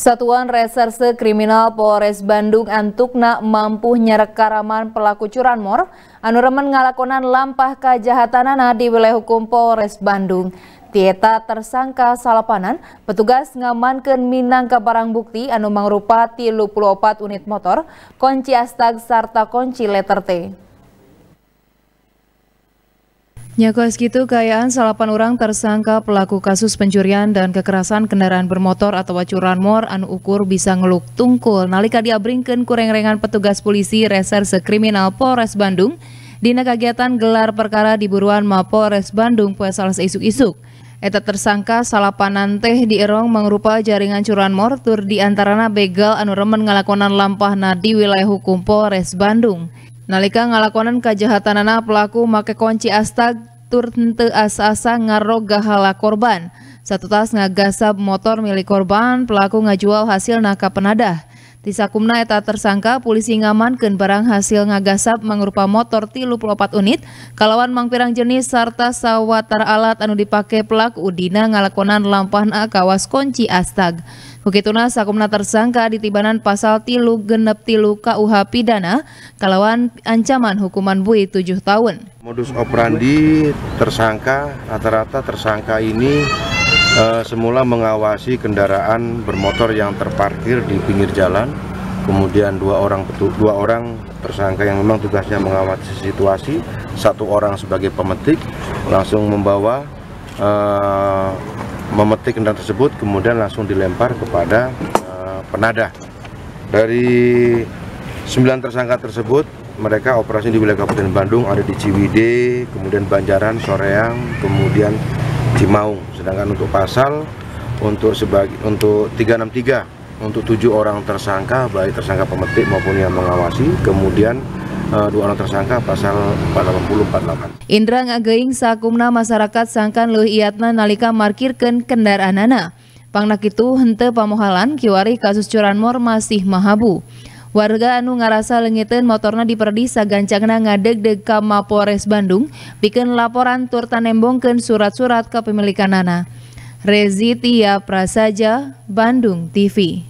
Satuan Reserse Kriminal Polres Bandung Antukna mampu nyerek karaman pelaku curanmor anuremen ngalakonan lampah kejahatanana di wilayah hukum Polres Bandung. Tieta tersangka salapanan, petugas ngamankan minang ke barang bukti anu mangrupa 34 unit motor, kunci astag serta kunci letter T. Nyakos gitu kayaan salapan orang tersangka pelaku kasus pencurian dan kekerasan kendaraan bermotor atau mor anu ukur bisa ngeluk tungkul nalika diabringkan kureng petugas polisi reserse kriminal Polres Bandung dina kegiatan gelar perkara di buruan Mapolres Bandung poe seisuk isuk-isuk. Eta tersangka salapan nante di Erong mengrupa jaringan curanmor tur antarana begal anu remen ngalakonan lampahna di wilayah hukum Polres Bandung. Nalika ngalakonan anak pelaku make kunci astag tur henteu asa-asa korban. Satu tas ngagasab motor milik korban, pelaku ngajual hasil naka penadah. Di Sakumna eta tersangka polisi ngamankan barang hasil ngagasap mangrupa motor tilu pelopat unit kalawan mangpirang jenis serta sawatar alat anu dipake pelaku udina ngalakonan lampahna kawas kunci astag. Kukituna sakumna tersangka ditibanan pasal tilu genep tilu KUH pidana kalawan ancaman hukuman bui tujuh tahun. Modus operandi tersangka rata-rata tersangka ini e, semula mengawasi kendaraan bermotor yang terparkir di pinggir jalan kemudian dua orang dua orang tersangka yang memang tugasnya mengawasi situasi satu orang sebagai pemetik langsung membawa e, memetik kendaraan tersebut kemudian langsung dilempar kepada e, penadah dari sembilan tersangka tersebut mereka operasi di wilayah Kabupaten Bandung ada di Ciwide kemudian Banjaran Soreang kemudian di Maung. Sedangkan untuk pasal untuk sebagai untuk 363 untuk tujuh orang tersangka baik tersangka pemetik maupun yang mengawasi kemudian eh, dua orang tersangka pasal 480 48. Indra ngageing sakumna masyarakat sangkan leuh iatna nalika markirkeun kendaraanana. Pangnak itu hente pamohalan kiwari kasus curanmor masih mahabu warga anu ngarasa lengiten motorna diperdi sagancangna ngadeg de ka Mapores Bandung bikin laporan tur tanembongkeun surat-surat kepemilikanana Rezi Tia Prasaja Bandung TV